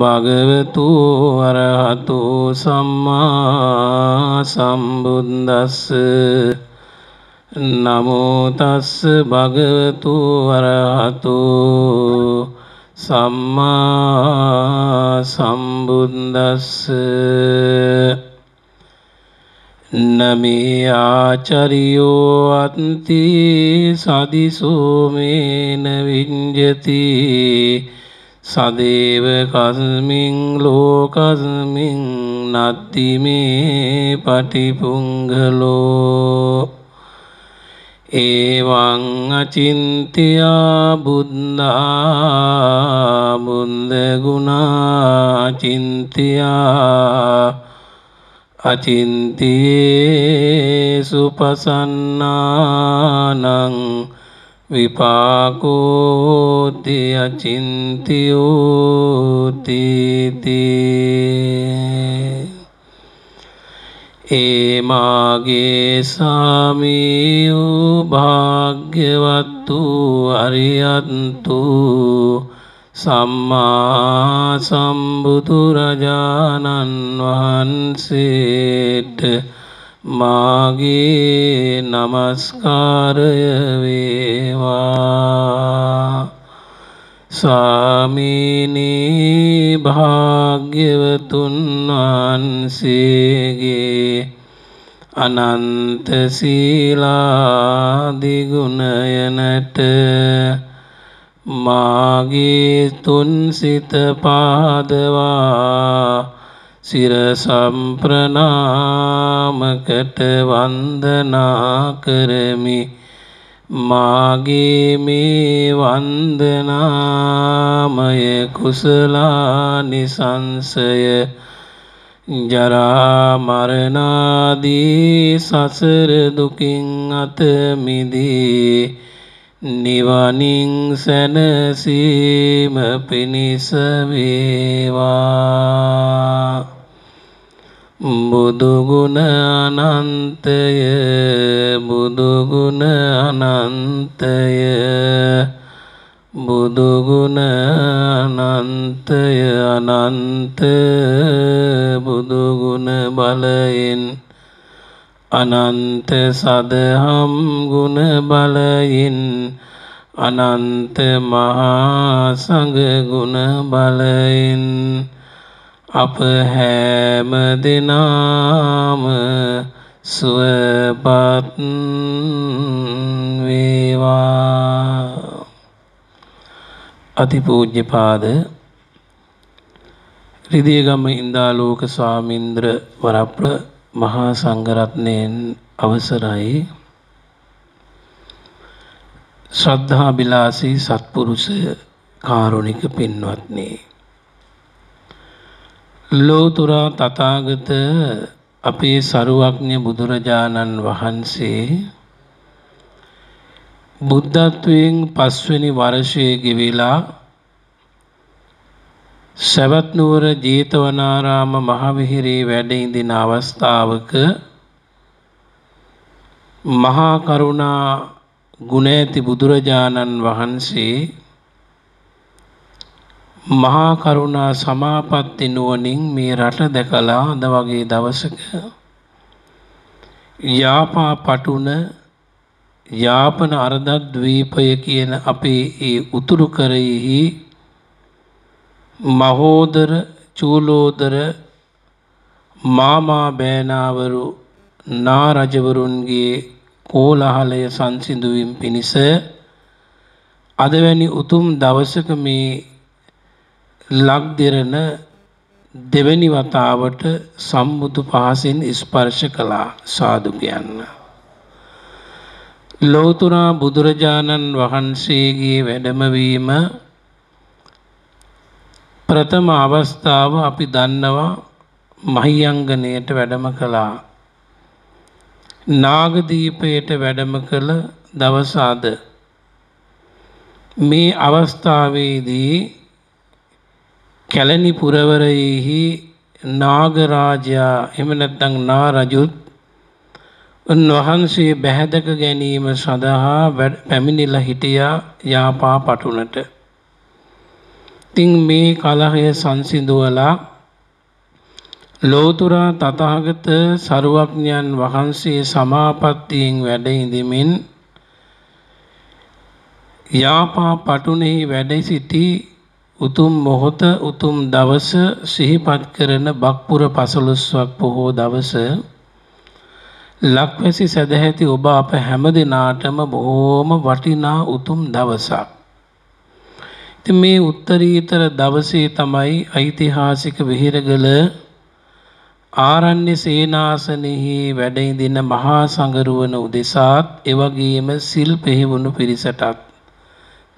භගවතු අරහතු සම්මා සම්බුද්දස්ස නමෝතස්ස භගවතු වරහතු සම්මා සම්බුද්දස්ස නමේ ආචරියෝ අත්ති සදිසෝමේන විඤ්ජතිී සදේව කස්මින් ලෝකස්මින් නත්තිමේ පටිපුංගලෝ ඒවං අචින්තියා බුද්ධා බුන්දගුණා චින්තියා අචින්තියේ සුපසන්නානං විපාකෝති අචින්තියෝතිතිේ ඒමාගේ සාමීයූ භාග්‍යවත්තු අරියත්තු සම්මා සම්බුදුරජාණන් වහන්සේට මාගේ නමස්කාරය වේ වේවා ස්වාමීනී භාග්‍යවතුන් වහන්සේගේ අනන්ත සීලාදිගුණයනට මාගේ තුන් සිත පාදවා සිර සම්ප්‍රනාමකට වන්දනා කරමි මාගේ මේ වන්දනාමය කුසලානිසංසය ජරාමරණාදී සසර දුකින් අතමිදී නිවනින් සැනසීම පිණිස වේවා බුදුගුණ අනන්තය බුදුගුණ අනන්තය බුදුගුණ අනන්තය අනන්ත බුදුගුණ බලයෙන් අනන්ත සදහම් ගුණ බලයෙන් අනන්ත මහා සඟ ගුණ බලයෙන් අප හැම දෙනාම සුවපත් වේවා අතිපූජ්‍යපාද රිදියගම ඉන්දාලෝක ස්වාමීන්ද්‍ර වරප්‍ර මහා සංඝරත්නයෙන් අවසරයි ශ්‍රද්ධා බිලාසී සත්පුරුෂ කාරුණික පින්වත්නේ ලෝතුරා තතාගත අපේ සරුවක්ඥ බුදුරජාණන් වහන්සේ බුද්ධත්වයෙන් පස්වනි වර්ෂය ගෙවෙලා සැවත්නුවර ජීතවනාරාම මහවිහිරේ වැඩඉඳින අවස්ථාවක මහාකරුණා ගුණ ඇති බුදුරජාණන් වහන්සේ මහා කරුණා සමාපත්ති නුවණින් මේ රට දැකලා අද වගේ දවසක යාපා පටුන යාපන අරදද්වීපය කියන අපේ ඒ උතුරු කරයෙහි මහෝදර චූලෝදර මාමා බෑනාවරු නාරජවරුන්ගේ කෝලහලය සංසිඳුවම් පිණිස අදවැනි උතුම් දවසක මේ ලක් දෙරන දෙවැනි වතාවට සම්බුදු පහසෙන් ස්පර්ශ කළා සාදු කියන්න. ලෝතුරා බුදුරජාණන් වහන්සේගේ වැඩමවීම ප්‍රථම අවස්ථාව අපි දන්නවා මහියංගනයට වැඩම කළා. නාගදීපයට වැඩම කළ දවසාද. මේ අවස්ථාවේදී කැලණි පුරවරයෙහි නාගරාජයා එහෙම නැත්නම් නා රජුත් උන්වහන්සේ බැහැදක ගැනීම සඳහා පැමිණිලා හිටියා යාපා පටුනට. ඉතින් මේ කලහය සංසිඳුවලා ලෝතුරා තථාගත සරුවඥන් වහන්සේ සමාපත්තියෙන් වැඩ ඉඳිමින් යාපා පටුනේ වැඩ සිටි උතුම් මොහොත උතුම් දවස සිහිපත් කරන බක්පුර පසළොස්වක් පොහෝ දවස ලක්වැසි සැදැහැති ඔබ අප හැම දෙනාටම බොහෝම වටිනා උතුම් දවසක්. ඉතින් මේ උත්තරීතර දවසේ තමයි ඓතිහාසික විහිරගල ආරණ්‍ය සේනාසනෙහි වැඩ ඉඳින මහා සංගරුවන උදෙසාත් එවැගේම සිල් පෙහෙවුණු පිරිසටත්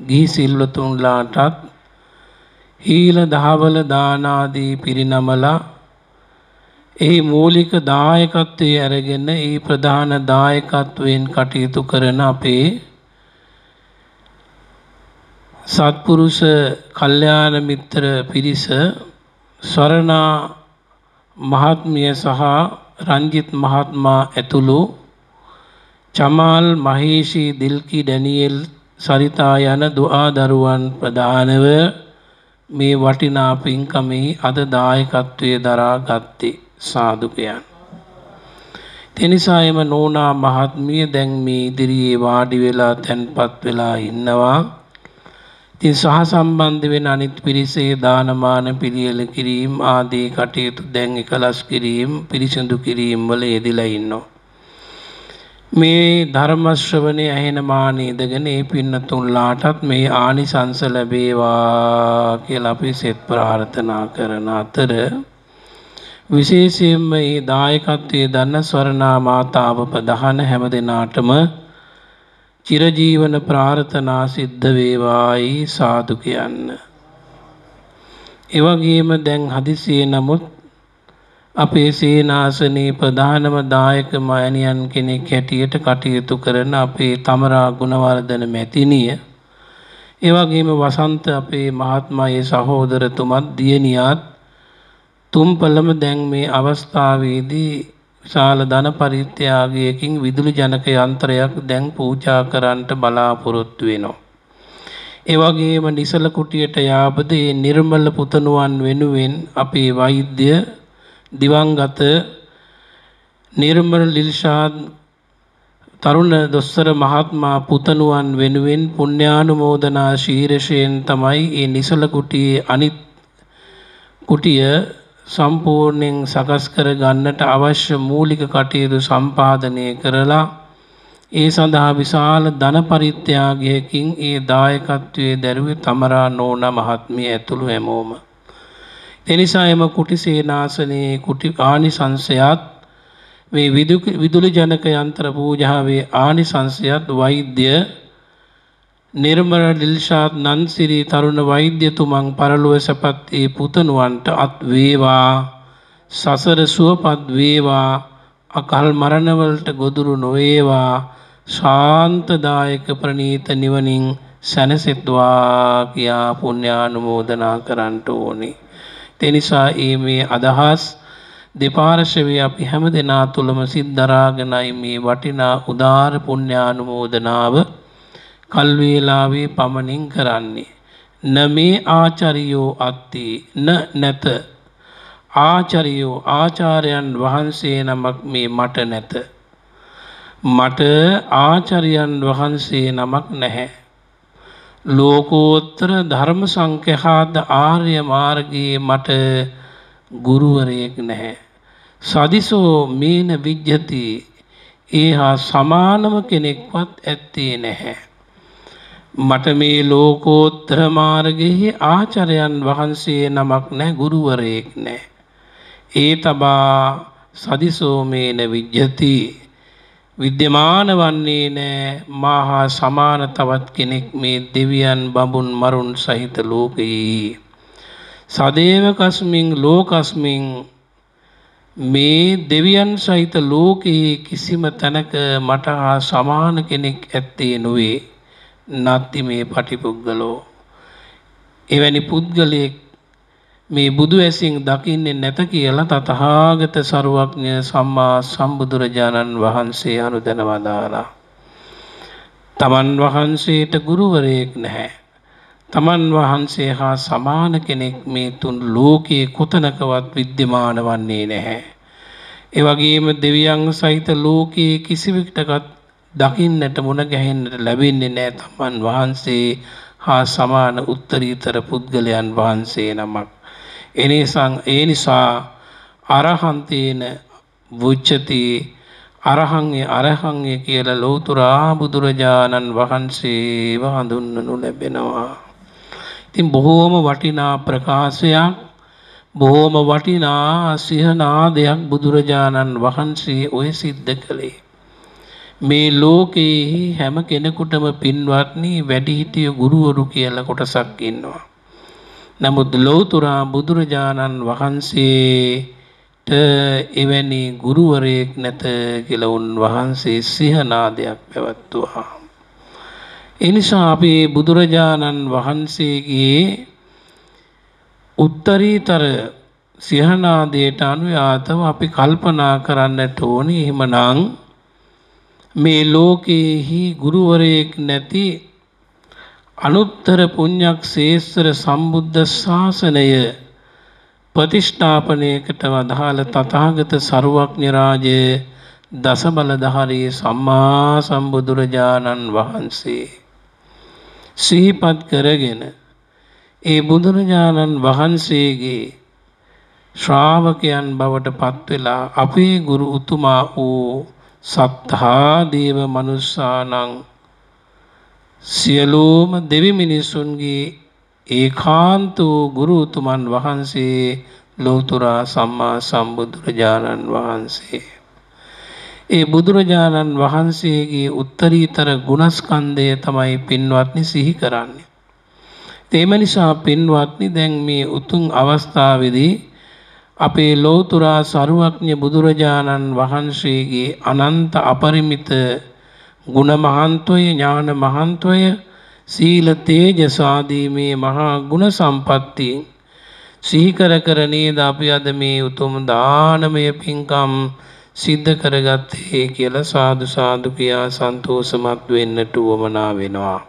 ගිහි සිල්වතුන්ලාටත් හීල දහවල දානාදී පිරිනමලා ඒ මූලික දායකත්වය ඇරගෙන ඒ ප්‍රධාන දායකත්වයෙන් කටයුතු කරන අපේ සත්පුරුෂ කල්්‍යාන මිත්‍ර පිරිස ස්වරණා මහත්මිය සහ රංජිත් මහත්මා ඇතුළු චමාල් මහේෂී දිල්කි ඩැනියෙල් සරිතා යන දුආ දරුවන් ප්‍රධානව මේ වටිනා පින්කමෙහි අද දායකත්වය දරා ගත්තේ සාධකයන්. එනිසායම නෝනා මහත්මිය දැන් මේ ඉදිරියේ වාඩි වෙලා තැන්පත් වෙලා ඉන්නවා. ඉතින් සහ සම්බන්ධ වෙන අනිත් පිරිසේ දානමාන පිළියෙල කිරීම ආදී කටයුතු දැන් එකලස් කිරීම පිරිසිදු කිරීම් වල යෙදිලා ඉන්නවා. මේ ධර්මශ්‍රවනය ඇහෙන මානීදගෙන ඒ පින්නතුන්ලාටත් මේ ආනිසංස ලැබේවා කියල අපි සෙත් ප්‍රාර්ථනා කරන අතර විශේෂයෙන්ම ඒ දායකත්වයේ දන්න ස්වරණා මාතාව ප්‍රධාන හැම දෙනාටම චිරජීවන ප්‍රාර්ථනා සිද්ධ වේවායි සාදු කියන්න. එවගේම දැන් හදිසියේ නමුත් අපේ සේනාසනයේ ප්‍රධානම දායක මෑණියන් කෙනෙක් හැටියට කටයුතු කරන අපේ තමරා ගුණවර්ධන මැතිණිය ඒ වගේම වසන්ත අපේ මහත්මයේ සහෝදරතුමත් දියණියත් තුම්පලම දැන් මේ අවස්ථාවේදී විශාල ධන පරිත්‍යාගයකින් විදුලි ජනක යන්ත්‍රයක් දැන් පූජා කරන්නට බලාපොරොත්තු වෙනවා. ඒ වගේම නිසල කුටියට යාබද මේ නිර්මල පුතණුවන් වෙනුවෙන් අපේ වෛද්‍ය දිවංගත නිර්මල් ලිල්ෂාද් තරුණ දොස්සර මහත්මා පුතණුවන් වෙනුවෙන් පුණ්‍යානුමෝදනා ශීර්ෂයෙන් තමයි මේ නිසල කුටියේ අනිත් කුටිය සම්පූර්ණයෙන් සකස් කර ගන්නට අවශ්‍ය මූලික කටයුතු සම්පාදනය කරලා ඒ සඳහා විශාල ධන පරිත්‍යාගයකින් ඒ දායකත්වයේ දැරුවේ තමරා නෝනා මහත්මිය ඇතුළු හැමෝම එනිසා එම කුටි සේනාසනයේ කුටි ආනිසංසයත් මේ විදුලි ජනක යන්ත්‍ර පූජාවේ ආනිසංසයත් වෛද්‍ය නිර්මල ඩිල්ෂාත් නන්සිරි තරුණ වෛද්‍යතුමන් පරලොව සැපත් ඒ පුතණුවන්ට අත් වේවා සසර සුවපත් වේවා අකල් මරණවලට ගොදුරු නොවේවා ශාන්තදායක ප්‍රණීත නිවනින් සැනසෙත්වා කියා පුණ්‍යානුමෝදනා කරන්නට ඕනේ එනිසා ඒ මේ අදහස් දෙපාර්ශවය අපි හැම දෙනා තුළම සිද්ධරාගෙනයි මේ වටිනා උදාර පුණ්‍යානුමෝදනාව කල්වේලාවේ පමණින් කරන්නේ. න මේ ආචරියෝ අත්තේ න නැත ආචරියෝ ආචාරයන් වහන්සේ නමක් මේ මට නැත. මට ආචරියන් වහන්සේ නමක් නැහැ. ලෝකෝත්තර ධර්ම සංකහාද ආර්ය මාර්ගයේ මට ගුරුවරයෙක් නැහැ. සදිසෝ මේන විජ්ජති ඒ හා සමානම කෙනෙක්වත් ඇත්තේ නැහැ. මට මේ ලෝකෝත්තර මාර්ගෙහි ආචරයන් වහන්සේ නමක් නෑ ගුරුවරයෙක් නෑ. ඒ තබා සදිසෝමේන විජ්ජතිී විද්‍යමාන වන්නේ නෑ මාහා සමාන තවත් කෙනෙක් මේ දෙවියන් බඹුන් මරුන් සහිත ලෝකයේ. සදේවකස්මින් ලෝකස්මින් මේ දෙවියන් සහිත ලෝකයේ කිසිම තැනක මට හා සමාන කෙනෙක් ඇත්තේ නොවේ නත්ති මේ පටිපුද්ගලෝ. එවැනි පුද්ගලයෙක් මේ බුදු ඇසින් දකින්නේ නැත කියලා තතහාගත සරුවක්ඥ සම්මා සම්බුදුරජාණන් වහන්සේ අනුදැන වදාලා. තමන් වහන්සේට ගුරුවරයෙක් නැහැ. තමන් වහන්සේ හා සමාන කෙනෙක් මේ තුන් ලෝකයේ කොතනකවත් විද්‍යමාන වන්නේ නැහැ. එවගේම දෙවියන් සහිත ලෝකයේ කිසිවිටකත් දකින්නට මුණ ගැහෙන්නට ලැබෙන්නේ නෑ තමන් වහන්සේ හා සමාන උත්තරීතර පුද්ගලයන් වහන්සේ නමක්. එනිසං ඒ නිසා අරහන්තේන වුච්චති අරහන්ගේ අරහන්ගේ කියල ලෝතුරා බුදුරජාණන් වහන්සේව හඳුන්නනු ලැබෙනවා. ඉතින් බොහෝම වටිනා ප්‍රකාශයක් බොහෝම වටිනා සිහනාදයක් බුදුරජාණන් වහන්සේ ඔය සිද්ධ කළේ. මේ ලෝකයේ හැම කෙනෙකුටම පින්වත්නී වැඩිහිටිය ගුරුවරු කියල කොටසක් ඉන්නවා. නමුත් ලෞතුරා බුදුරජාණන් වහන්සේට එවැනි ගුරුවරයෙක් නැත කියලා උන් වහන්සේ සිහනාදයක් පැවැත්තුවා. එනිසා අපි බුදුරජාණන් වහන්සේගේ උත්තරීතර සිහනාදයට අනුයාතව අපි කල්පනා කරන්නට ඕනි. එහෙමනම් මේ ලෝකයේහි ගුරුවරයෙක් නැති අනුත්තර පුණ්‍යක් ශේස්ත්‍ර සම්බුද්ධ ශාසනය ප්‍රතිෂ්ඨාපනයකට වදාළ තථාගත සරුවක්ඥ රාජය දස බලධාරී සම්මා සම්බුදුරජාණන් වහන්සේ සිහිපත් කරගෙන ඒ බුදුරජාණන් වහන්සේගේ ශ්‍රාවකයන් බවට පත්වෙලා අපේ ගුරු උතුමා වූ සත්හා දේව මනුස්සානං සියලූම දෙවි මිනිස්සුන්ගේ ඒකාන්ත වූ ගුරුතුමන් වහන්සේ ලෝතුරා සම්මා සම්බුදුරජාණන් වහන්සේ. ඒ බුදුරජාණන් වහන්සේගේ උත්තරීතර ගුණස්කන්දය තමයි පින්වත්නි සිහි කරන්නේ. තේම නිසා පින්වත්නි දැන් මේ උතුන් අවස්ථාවදී අපේ ලෝතුරා සරුවක්ඥ බුදුරජාණන් වහන්සේගේ අනන්ත අපරිමිත ගුණ මහන්තොය ඥාන මහන්තොය සීල තේජසාදීමේ මහා ගුණ සම්පත්තියෙන් සිහිකර කරනේද අපි අද මේ උතුම් දානමය පින්කම් සිද්ධ කරගත්තේ කියල සාදු සාදුකයා සන්තෝසමත් වෙන්නට වුවමනා වෙනවා.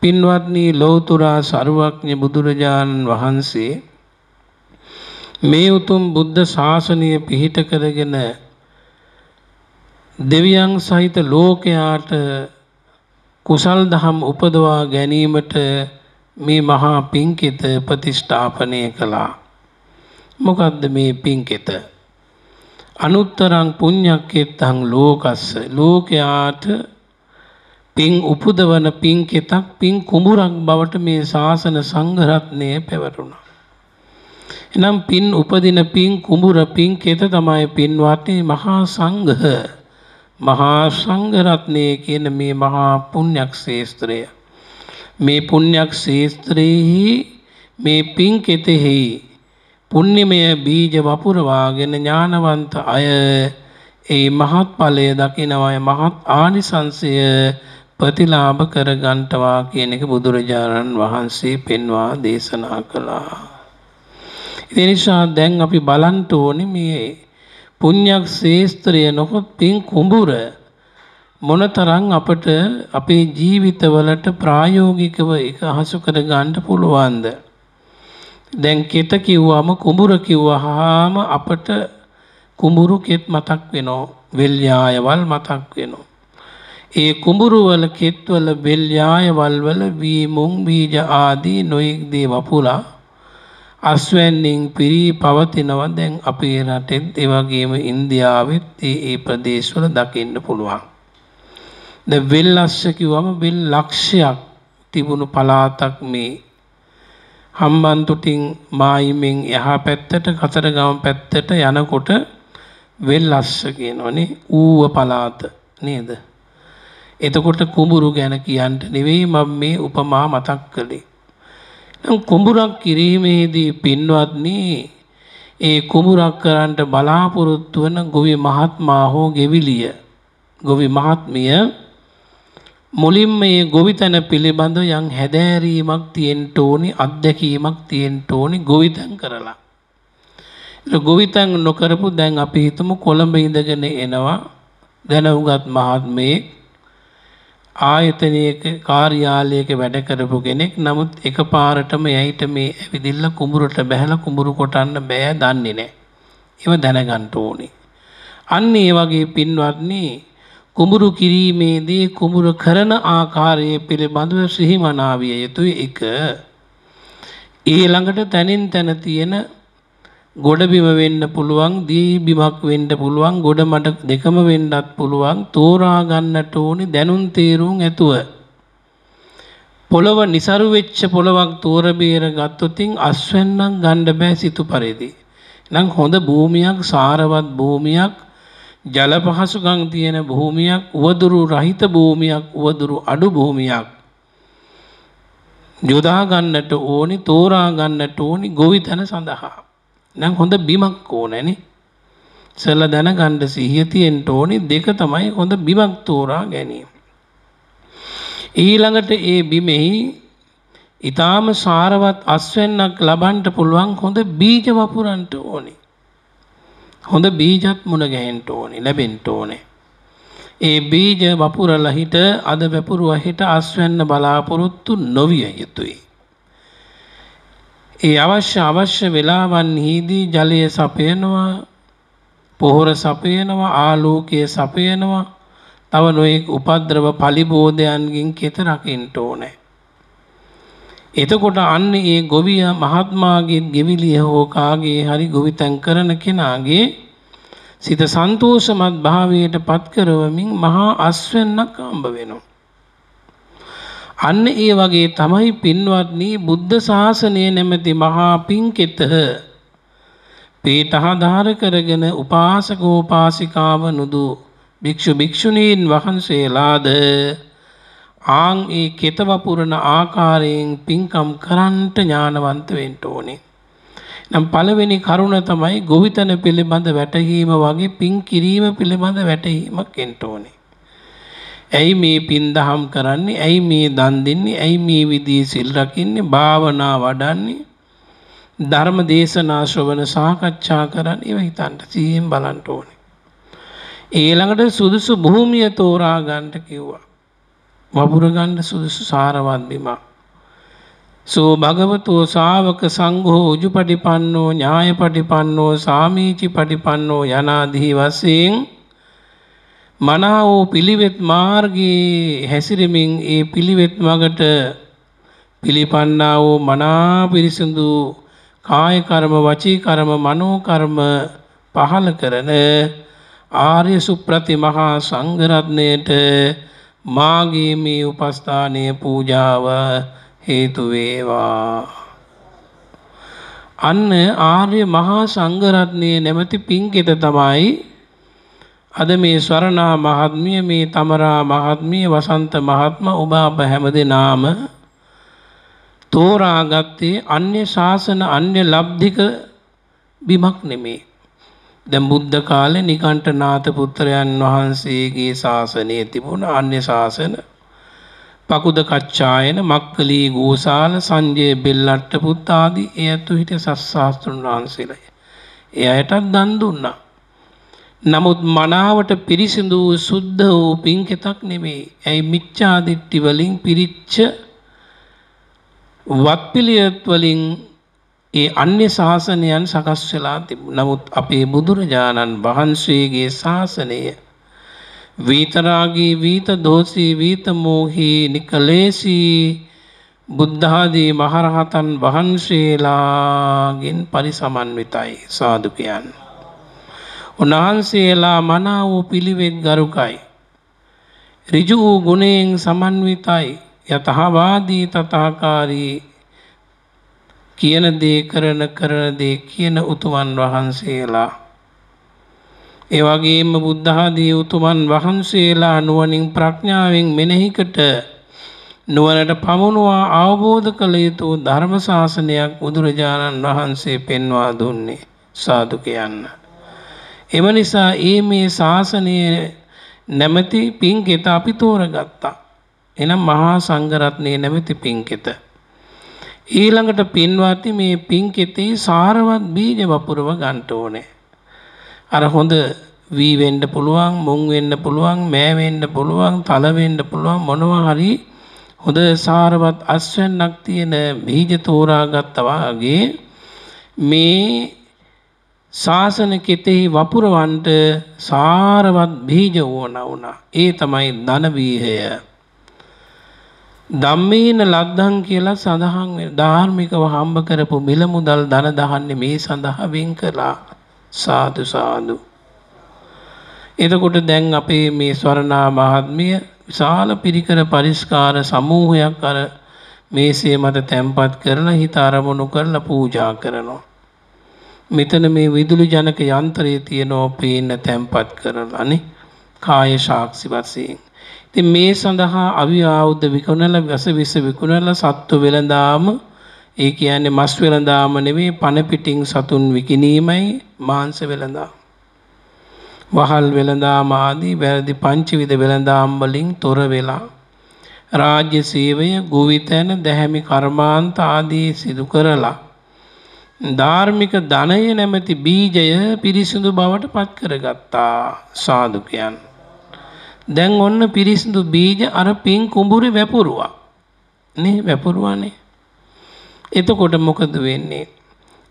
පින්වත්නී ලෝතුරා සරුවක්ඥ බුදුරජාණන් වහන්සේ මේ උතුම් බුද්ධ ශාසනය පිහිට කරගෙන දෙවියන් සහිත ලෝකයාට කුසල් දහම් උපදවා ගැනීමට මේ මහා පින්කෙත ප්‍රතිෂ්ඨාපනය කළා. මොකක්ද මේ පින්කෙත. අනුත්තරං පුං්ඥක්කෙත්තං ලෝකස්ස ලෝකයාට පින් උපුදවන පින්කෙතක් පින් කුඹුරක් බවට මේ ශාසන සංගරත්නය පැවරුණා. එනම් පින් උපදින පින් කුඹුර පින්කෙත තමයි පින්වත්නේ මහා සංඝහ මහා සංඝරත්නය කියන මේ මහා පුණ්‍යක් ශේස්ත්‍රය. මේ පුණ්‍යක් ශේස්ත්‍රයෙහි මේ පින් කෙතෙහි පුණ්‍යමය බීජ වපුරවාගෙන ඥානවන්ත අය ඒ මහත් ඵලය දකිනවයි මහත් ආනිසංසය ප්‍රතිලාභ කරගන්ටවා කියන එක බුදුරජාණන් වහන්සේ පෙන්වා දේශනා කළා. ඒ නිසා දැන් අපි බලන්ට ඕනේ මේ පුණ්‍යක් ශේස්ත්‍රය නොකොත් පින් කුඹුර මොනතරම් අපට අපේ ජීවිතවලට ප්‍රායෝගිකව එක හසු කර ගන්න පුළුවන්ද දැන් කෙත කිව්වම කුඹුර කිව්වහම අපට කුඹුරු කෙත් මතක් වෙනවා වෙල්යායවල් මතක් වෙනවා ඒ කුඹුරු වල කෙත්වල වෙල්යායවල් වල වීමුන් බීජ ආදී නොයෙක් දේ වපුලා අස්වැන්ඩිං පිරී පවතිනවා දැන් අපේ රටෙත් එවගේම ඉන්දියාවත් ඒ ප්‍රදේශවල දකින්න පුළුවන්. ද වෙල්ලස්සකිවම බෙල් ලක්ෂයක් තිබුණු පලාතක් මේ හම්බන්තුටින් මායිමෙන් එහා පැත්තට කතරගම පැත්තට යනකොට වෙල් අස්ස කියනවනේ ඌව පලාත නේද. එතකොට කුඹුරු ගැන කියන්ට නෙවෙයි මම මේ උපමා මතක් කළේ. කුඹුරක් කිරීමේදී පින්වත්නි ඒ කුඹුරක් කරන්නට බලාපොරොත්තු වන ගොවි මහත්මා හෝ ගෙවිලිය ගොවි මහත්මිය මුලින් මේ ගොවිතැන පිළිබඳ යම් හැදෑරීමක් තියෙන්න ඕනි අත්දැකීමක් තියෙන්න ඕනි ගොවිතැන් කරලා. ගොවිතැන් නොකරපු දැන් අපි හිතමු කොළඹ ඉඳගෙන එනවා දැනුගත් මහත්මයේ ආයතනයක කාර්යාලයක වැඩ කරපු කෙනෙක් නමුත් එක පාරටම ඇයිට මේ ඇවිදිල්ල කුඹුරට බැහල කුඹුරු කොටන්න බෑ දන්නේ නෑ. එව දැනගන්ට ඕනේ. අන්න ඒ වගේ පින්වත්න්නේ කුඹුරු කිරීමේදී කුඹුරු කරන ආකාරයේ පිළිබඳව සිහිමනාවිය යුතුයි එක. ඊළඟට තැනින් තැන තියෙන ගොඩබිම වෙන්න පුළුවන් දී බිමක් වෙන්න පුළුවන් ගොඩ මඩ දෙකම වෙන්නත් පුළුවන් තෝරා ගන්නට ඕනි දැනුම් තීරුම් ඇතුව පොළව નિසරු වෙච්ච පොළවක් තෝර බේර ගත්තොතින් අස්වැන්නක් ගන්න බෑ සිතු පරිදි නම් හොඳ භූමියක් සාරවත් භූමියක් ජල පහසුකම් තියෙන භූමියක් උවදුරු රහිත භූමියක් උවදුරු අඩු භූමියක් යොදා ගන්නට ඕනි තෝරා ගන්නට ඕනි ගොවිතැන සඳහා නම් හොඳ බිමක් ඕනනේ. ඉස්සෙල්ලා දැනගන්න සිහිය තියෙන්න ඕනේ දෙක තමයි හොඳ බිමක් තෝරා ගැනීම. ඊළඟට ඒ බිමෙහි ඊටාම සාරවත් අස්වැන්නක් ලබන්න පුළුවන් හොඳ බීජ වපුරන්න ඕනේ. හොඳ බීජත් මුණ ගැහෙන්න ඕනේ, ලැබෙන්න ඕනේ. ඒ බීජ වපුරලා හිට අද වැපුරුවා හිට අස්වැන්න බලාපොරොත්තු නොවිය යුතුයි. ඒ අවශ්‍ය අවශ්‍ය වෙලාවන්හිදී ජලය සපයනවා පොහොර සපයනවා ආලෝකය සපයනවා තව නොයෙක් උපද්‍රව පලිබෝධයන්ගින් කෙත රකින්න ඕනේ. එතකොට අන්න ඒ ගොවිය මහත්මාගේ ගෙවිලිය හෝ කාගේ හරි ගොවිතැන් කරන කෙනාගේ සිත සන්තෝෂමත් භාවයට පත් කරවමින් මහා අස්වැන්නක් අම්බ වෙනවා. අන්න ඒ වගේ තමයි පින්වත්නි බුද්ධ ශාසනය නැමැති මහා පින්කෙතහ පේතහාධාර කරගෙන උපාසකෝපාසිකාව නුදු භික්ෂු භික්ෂුණීන් වහන්සේලාද ආං ඒ කෙත වපුරන ආකාරයෙන් පින්කම් කරන්ට ඥානවන්ත වෙන්න ඕනේ. නම් පළවෙනි කරුණ තමයි ගොවිතැන පිළිබඳ වැටහීම වගේ පින් කිරීම පිළිබඳ වැටහීමක් එන්න ඕනේ. ඇයි මේ පින්දහම් කරන්නේ ඇයි මේ දන් දෙන්නේ ඇයි මේ විදී සිල් රකින්නේ භාවනා වඩන්නේ ධර්ම දේශනා ශ්‍රවණ සාකච්ඡා කරන්න ඒව හිතන්ට සීයෙන් බලන්න ඕනේ. ඊළඟට සුදුසු භූමිය තෝරා ගන්නට කිව්වා. වපුර ගන්න සුදුසු සාරවත් බිමක්. සෝ භගවතෝ ශාවක සංඝෝ උජුපටිපන්නෝ ඥායපටිපන්නෝ සාමීචිපටිපන්නෝ යනාදී වශයෙන් මනාවෝ පිළිවෙත් මාර්ගයේ හැසිරෙමින් ඒ පිළිවෙත් මගට පිළිපන්නා වූ මනා පිරිසිදු කාය කර්ම වචී කර්ම මනෝ කර්ම පහල කරන ආර්ය සුප්‍රති මහා සංඝ රත්නයේට මාගේ මේ උපස්ථානයේ පූජාව හේතු වේවා අන්න ආර්ය මහා සංඝ රත්නයේ නැමැති පින්කෙත තමයි අද මේ ස්වරණා මහත්මිය මේ තමරා මහත්මිය වසන්ත මහත්ම ඔබ අප හැම දෙනාම තෝරාගත්තේ අන්‍ය ශාසන අන්‍ය ලබ්ධික බිමක් නෙමේ. දැන් බුද්ධ කාලේ නිකණ්ඨනාත පුත්‍රයන් වහන්සේගේ ශාසනය තිබුණ අන්‍ය ශාසන පකුද කච්චායන මක්කලී ගෝසාල සංජය බෙල්ලට්ට පුත් ආදී ඒ ඇතු හිට සස්සාස්තුන් වහන්සේලා. එයටත් දන් දුන්නා. නමුත් මනාවට පිරිසිදු වූ සුද්ධ වූ පින්කෙතක් නෙමේ ඇයි මිච්චාදිට්ටි වලින් පිරිච්ච වත්පිළියත්වලින් ඒ අන්‍ය ශාසනයන් සකස් වෙලා තිබ නමුත් අපේ බුදුරජාණන් වහන්සේගේ ශාසනය වීතරාගී වීත දෝසී වීතමෝහී නිකලේසී බුද්ධාදී මහරහතන් වහන්සේලාගෙන් පරිසමන්විතයි සාදුකයන්න. උන්වහන්සේලා මනා වූ පිළිවෙත් ගරුකයි. ඍජු වූ ගුණයෙන් සමන්විතයි යතහවාදී තථාකාරී කියන දේ කරන කරන දේ කියන උතුමන් වහන්සේලා ඒ වගේම බුද්ධ ආදී උතුමන් වහන්සේලා නුවණින් ප්‍රඥාවෙන් මෙනෙහිකට නුවණට පමුණුවා අවබෝධ කළ යුතු ධර්ම ශාසනයක් බුදුරජාණන් වහන්සේ පෙන්වා දුන්නේ සාදු කියන්න එම නිසා ඒ මේ ශාසනය නැමැති පින්කෙත අපි තෝරගත්තා. එනම් මහා සංඝරත්නයේ නැමැති පින්කෙත. ඊළඟට පින්වත්නි මේ පින්කෙතේ සාරවත් බීජ වපුරව ගන්න ඕනේ. අර හොඳ වී වෙන්න පුළුවන්, මුං වෙන්න පුළුවන්, මෑ වෙන්න පුළුවන්, තල වෙන්න පුළුවන් මොනවා හරි හොඳ සාරවත් අස්වැන්නක් තියෙන බීජ තෝරාගත්තා වගේ මේ ශාසන කෙතෙහි වපුරවන්ට සාරවත් බීජ ඕන වුණා. ඒ තමයි ධනබීහය. ධම්මීන ලද්දන් කියලා සඳහන් ධාර්මිකව හම්බ කරපු මිල මුදල් ධන දහන්නේ මේ සඳහා වෙන් කළා. සාදු සාදු. එතකොට දැන් අපේ මේ ස්වරණා මහත්මිය විශාල පිරිකර පරිස්කාර සමූහයක් අර මේසේ මත තැන්පත් කරලා හිත අරමුණු කරලා පූජා කරනවා. මෙතන මේ විදුලි ජනක යන්තරයේ තියෙනෝ පේන්න තැන්පත් කරලානේ කාය සාක්ෂි වශයෙන්. ඉතින් මේ සඳහා අවි ආයුධ විකුණලා ගස විස විකුණලා සත්තු වෙළඳාම ඒ කියන්නේ මස් වෙළඳාම නෙවෙයි පණ පිටින් සතුන් විකිණීමයි මාංශ වෙළඳාම. වහල් වෙළඳාම ආදී වැරදි පංචවිධ වෙළඳාම් වලින් තොර වෙලා රාජ්‍ය සේවය, ගුවිතැන, දැහැමි කර්මාන්ත ආදී සිදු කරලා ධාර්මික ධනය නැමැති බීජය පිරිසිදු බවට පත් කරගත්තා සාධකයන්. දැන් ඔන්න පිරිසිදු බීජ අර පින් කුඹුරි වැපුරුවා. නේ වැපුරුවානේ. එතකොට මොකද වෙන්නේ.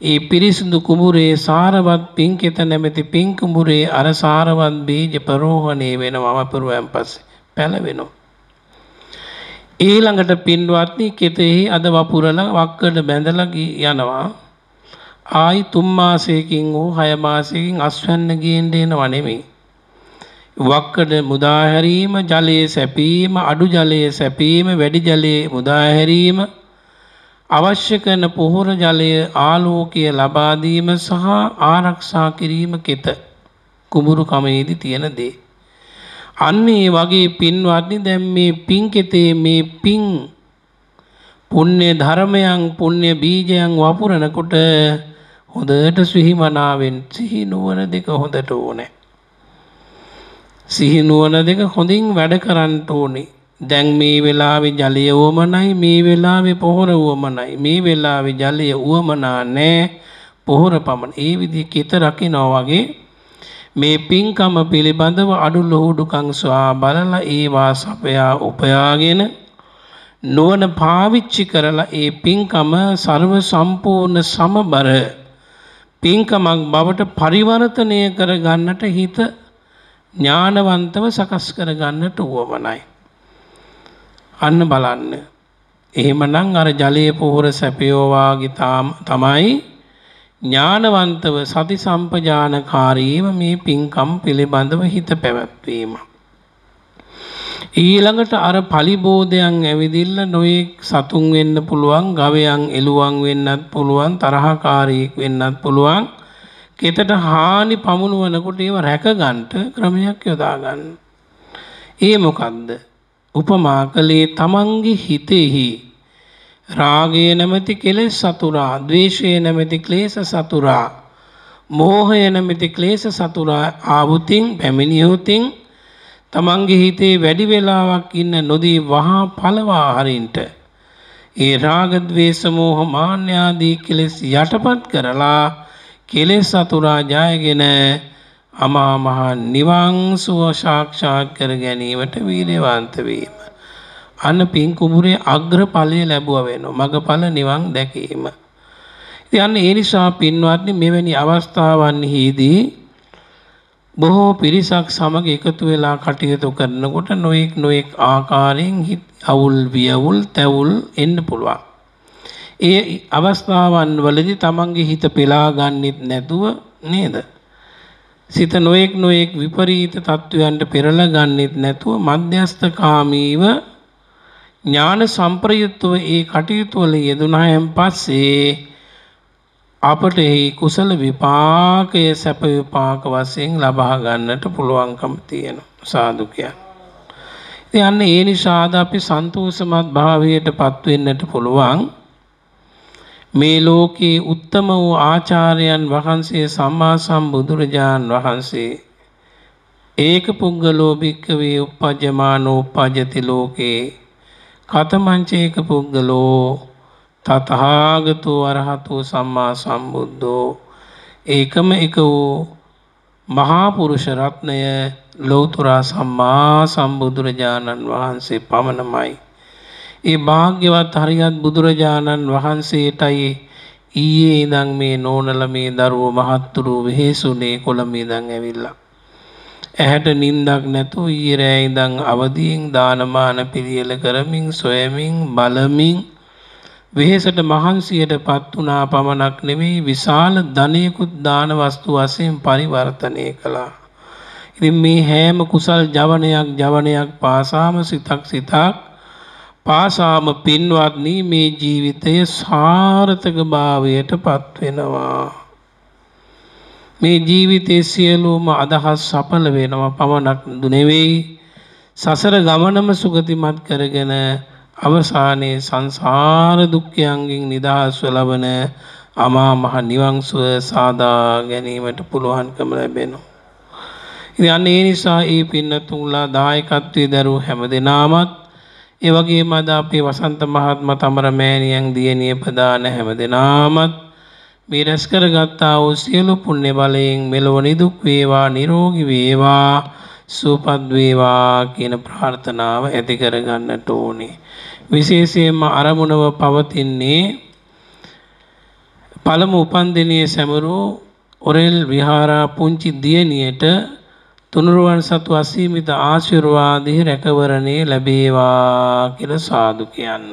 ඒ පිරිසිදු කුඹුරේ සාරවත් පින් කෙත නැමැති පින් කුඹුරේ අර සාරවත් බීජ ප්‍රරෝහණය වෙන මවපුරුවන් පස්සේ පැලවෙනවා. ඊළඟට පින්වත්නි කෙතෙහි අද වපුරල වක්කඩ බැඳලගී යනවා ආයි තුන් මාසයකින් හෝ හය මාසයකින් අස්වැන්න ගේන්න එනවා නෙමෙයි. වක්කඩ මුදා හැරීම, ජලයේ සැපීම, අඩු ජලයේ සැපීම, වැඩි ජලයේ මුදා හැරීම, අවශ්‍ය කරන පොහොර ජලය ආලෝකය ලබා දීම සහ ආරක්ෂා කිරීම කෙත. කුඹුරු කමේදී තියෙන දේ. අන්න ඒ වගේ පින්වත්නි දැන් මේ පින්කෙතේ මේ පින් පුණ්‍ය ධර්මයන් පුණ්‍ය බීජයන් වපුරනකොට හොඳට සිහිමනාවෙන් සිහි නුවන දෙක හොඳට ඕනෑ. සිහි නුවන දෙක හොඳින් වැඩ කරන්නට ඕනි දැන් මේ වෙලාවෙ ජලය වුවමනයි මේ වෙලාවෙ පොහොර වුවමනයි මේ වෙලාවෙ ජලය වුවමනා නෑ පොහොර පමණ ඒ විදි කෙත රකිනෝ වගේ මේ පින්කම පිළිබඳව අඩු ලොහුඩුකංස්වා බලල ඒවා සපයා උපයාගෙන නුවන පාවිච්චි කරලා ඒ පින්කම සර්ව සම්පූර්ණ සමබර පින්කමක් බවට පරිවර්තනය කරගන්නට හිත ඥානවන්තව සකස් කරගන්නට වුවමනයි. අන්න බලන්න. එහෙමනම් අර ජලය පොහොර සැපයෝවාගේ තමයි ඥානවන්තව සති සම්පජානකාරීව මේ පින්කම් පිළිබඳව හිත පැවැත්වීමක්. ඊළඟට අර පලිබෝධයන් ඇවිදිල්ල නොයෙක් සතුන් වෙන්න පුළුවන් ගවයන් එළුවන් වෙන්නත් පුළුවන් තරහකාරීක් වෙන්නත් පුළුවන් කෙතට හානි පමුණුවනකොට ඒව රැකගන්ට ක්‍රමයක් යොදාගන්න. ඒ මොකක්ද උපමා කළේ තමන්ගේ හිතෙහි රාගය නැමැති කෙලෙස් සතුරා දවේශය නැමැති ක්ලේස සතුරා මෝහය නැමැති ක්ලේස සතුරා ආවුතින් පැමිණියහුතින් තමන්ගේ හිතේ වැඩි වෙලාවක් ඉන්න නොදී වහා පළවා හරින්ට ඒ රාග ద్వේස මෝහ මාන්‍ය ආදී කෙලෙස් යටපත් කරලා කෙලෙස් අතුරා ජයගෙන අමා මහ නිවන් සුව සාක්ෂාත් කර ගැනීමට වීරවන්ත වීම අන්න පින් කුඹුරේ අග්‍රඵලය ලැබුවා වෙනවා මගඵල නිවන් දැකීම ඉතින් අන්න ඒ නිසා පින්වත්නි මෙවැනි අවස්ථාවන්හිදී බොහෝ පිරිසක් සමග එකතු වෙලා කටයුතු කරනකොට නොයෙක් නොයෙක් ආකාරයෙන් අවුල් වියවුල් තැවුල් එන්න පුළුවන්. ඒ අවස්ථාවන් වලදි තමන්ගේ හිත පෙලා ගන්නෙත් නැතුව නේද? සිත නොයෙක් නොයෙක් විපරීත තත්ත්වයන්ට පෙරලා ගන්නෙත් නැතුව මධ්‍යස්ථකාමීව ඥාන සම්ප්‍රයුක්තව ඒ කටයුතු වල යෙදුණායන් පස්සේ අපට ඒ කුසල විපාකය සැප විපාක වසයෙන් ලබාගන්නට පුළුවන්කම තියෙන සාදුකයන්. යන්න ඒ නිසාද අපි සන්තෝසමත් භාවයට පත්වෙන්නට පුළුවන් මේ ලෝකයේ උත්තම වූ ආචාරයන් වහන්සේ සම්මා සම්බුදුරජාණන් වහන්සේ ඒක පුද්ගලෝ භික්කවේ උපජ්ජමානෝ උපජ්ජති ලෝකේ කතමංචේක පුද්ගලෝ තතහාගතෝ අරහතෝ සම්මා සම්බුද්ධෝ ඒකම එක වූ මහාපුරුෂ රත්නය ලෝතුරා සම්මා සම්බුදුරජාණන් වහන්සේ පමණමයි. ඒ භාග්‍යවත් හරිගත් බුදුරජාණන් වහන්සේටයි ඊයේ ඉදං මේ නෝනල මේ දරුව මහත්තුරු වෙහෙසුනේ කොළඹ ඉඳන් ඇවිල්ලා. ඇහැට නින්දක් නැතු ඊරෑ ඉඳන් අවදීන් දානමාන පිළියෙල කරමින් සොයමින් බලමින් වෙහෙසට මහන්සියට පත් වනා පමණක් නෙවෙයි විශාල ධනයකුත් දාන වස්තු වසයෙන් පරිවර්තනය කළා. ඉතින් මේ හැම කුසල් ජවනයක් ජවනයක් පාසාම සිතක් සිතක් පාසාම පින්වත්නී මේ ජීවිතය සාර්ථක භාවයට පත්වෙනවා. මේ ජීවිතයේ සියලුම අදහස් සඵල වෙනවා පමණක් දුනෙවෙයි සසර ගමනම සුගතිමත් කරගෙන අවසානයේ සංසාර දුක්ඛයන්ගෙන් නිදහස්ව ලබන අමා මහ නිවන්සුව සාදා ගැනීමට පුළුවන්කම ලැබෙනවා. ඉතින් අන්න ඒ නිසා ඒ පින්නතුන්ලා දායකත්වයේ දරුව හැම දිනාමත් ඒ වගේම අද අපේ වසන්ත මහත්මයා තමර මෑණියන් දියණිය ප්‍රදාන හැම දිනාමත් මේ රැස් කරගත්තා වූ සියලු පුණ්‍ය බලයෙන් මෙලොව නිදුක් වේවා නිරෝගී වේවා සූපත්වේවා කියන ප්‍රාර්ථනාව ඇති කරගන්නට ඕනේ. විශේෂයෙන්ම අරමුණව පවතින්නේ පළමු උපන්දිනයේ සැමරූ ඔරෙල් විහාරා පුංචි දියණියට තුනුරුවන් සතු අසීමිත ආශිර්වාදෙහි රැකවරණේ ලැබේවා කියලා සාදු කියන්න.